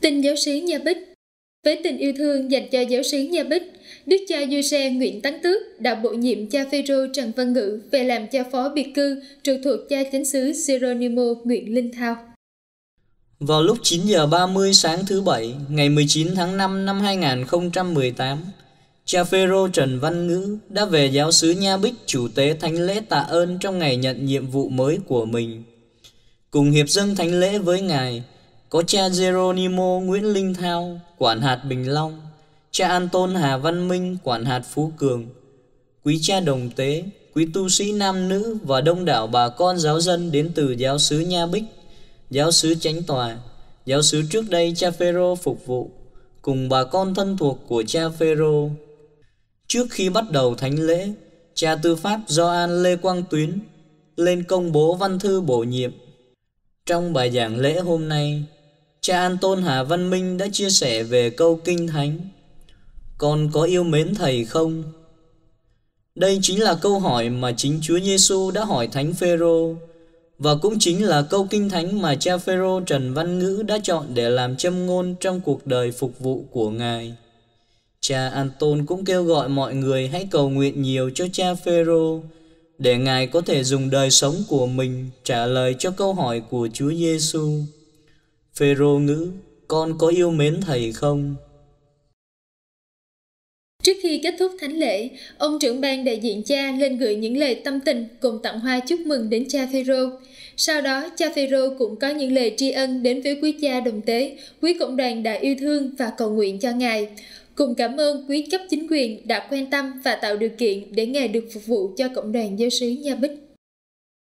Tình giáo sĩ Nha Bích Với tình yêu thương dành cho giáo sĩ Nha Bích, Đức cha Du Xe Nguyễn Tấn Tước đã bổ nhiệm cha Phêrô Trần Văn Ngữ về làm cha phó biệt cư trực thuộc cha chính xứ Geronimo Nguyễn Linh Thao. Vào lúc 9 giờ 30 sáng thứ Bảy, ngày 19 tháng 5 năm 2018, cha Phêrô Trần Văn Ngữ đã về giáo sứ Nha Bích chủ tế thánh lễ tạ ơn trong ngày nhận nhiệm vụ mới của mình. Cùng hiệp dâng thánh lễ với Ngài, có cha Geronimo Nguyễn Linh Thao, quản hạt Bình Long, cha Anton Hà Văn Minh, quản hạt Phú Cường, quý cha Đồng Tế, quý tu sĩ nam nữ và đông đảo bà con giáo dân đến từ giáo sứ Nha Bích, giáo sứ Chánh Tòa, giáo sứ trước đây cha Phêrô phục vụ, cùng bà con thân thuộc của cha Phêrô. Trước khi bắt đầu thánh lễ, cha tư pháp Do An Lê Quang Tuyến lên công bố văn thư bổ nhiệm. Trong bài giảng lễ hôm nay, cha An Tôn Hà Văn Minh đã chia sẻ về câu kinh thánh Con có yêu mến Thầy không? Đây chính là câu hỏi mà chính Chúa Giêsu đã hỏi Thánh Phêrô và cũng chính là câu kinh thánh mà cha Phêrô Trần Văn Ngữ đã chọn để làm châm ngôn trong cuộc đời phục vụ của ngài. Cha Anton cũng kêu gọi mọi người hãy cầu nguyện nhiều cho cha Phêrô để ngài có thể dùng đời sống của mình trả lời cho câu hỏi của Chúa Giêsu. Phêrô ngữ, con có yêu mến thầy không? Trước khi kết thúc thánh lễ, ông trưởng ban đại diện cha lên gửi những lời tâm tình cùng tặng hoa chúc mừng đến cha Phêrô. Sau đó, cha Phêrô cũng có những lời tri ân đến với quý cha đồng tế, quý cộng đoàn đã yêu thương và cầu nguyện cho ngài. Cùng cảm ơn quý cấp chính quyền đã quan tâm và tạo điều kiện để ngài được phục vụ cho cộng đoàn giáo sứ Nha Bích.